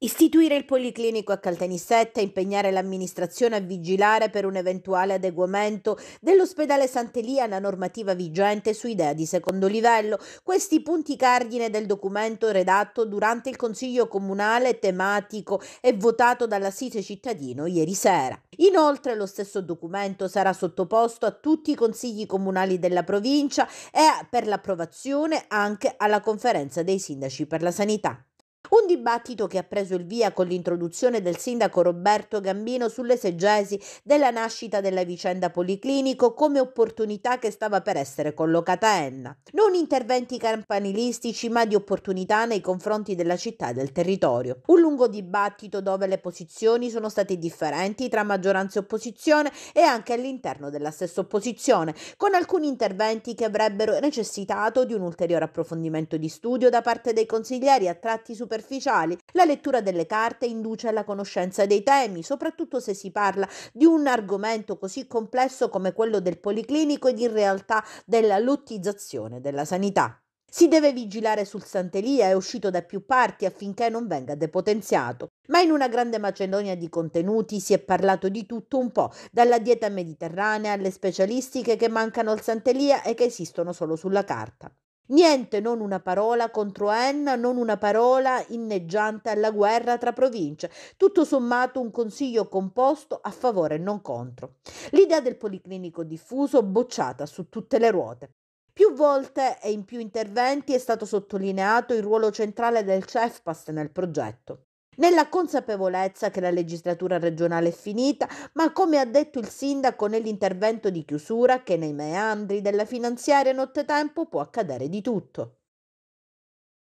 Istituire il Policlinico a Caltanissetta, impegnare l'amministrazione a vigilare per un eventuale adeguamento dell'ospedale Sant'Elia alla normativa vigente su idea di secondo livello. Questi punti cardine del documento redatto durante il Consiglio Comunale tematico e votato dall'Assise Cittadino ieri sera. Inoltre lo stesso documento sarà sottoposto a tutti i consigli comunali della provincia e per l'approvazione anche alla conferenza dei sindaci per la sanità. Un dibattito che ha preso il via con l'introduzione del sindaco Roberto Gambino sull'esegesi della nascita della vicenda policlinico come opportunità che stava per essere collocata a Enna. Non interventi campanilistici ma di opportunità nei confronti della città e del territorio. Un lungo dibattito dove le posizioni sono state differenti tra maggioranza e opposizione e anche all'interno della stessa opposizione, con alcuni interventi che avrebbero necessitato di un ulteriore approfondimento di studio da parte dei consiglieri a tratti superiori superficiali. La lettura delle carte induce alla conoscenza dei temi, soprattutto se si parla di un argomento così complesso come quello del policlinico ed in realtà della lottizzazione della sanità. Si deve vigilare sul Santelia, è uscito da più parti affinché non venga depotenziato. Ma in una grande Macedonia di contenuti si è parlato di tutto un po', dalla dieta mediterranea alle specialistiche che mancano al Santelia e che esistono solo sulla carta. Niente, non una parola contro Enna, non una parola inneggiante alla guerra tra province. Tutto sommato un consiglio composto a favore e non contro. L'idea del policlinico diffuso bocciata su tutte le ruote. Più volte e in più interventi è stato sottolineato il ruolo centrale del CEFPAS nel progetto nella consapevolezza che la legislatura regionale è finita, ma come ha detto il sindaco nell'intervento di chiusura che nei meandri della finanziaria nottetempo può accadere di tutto.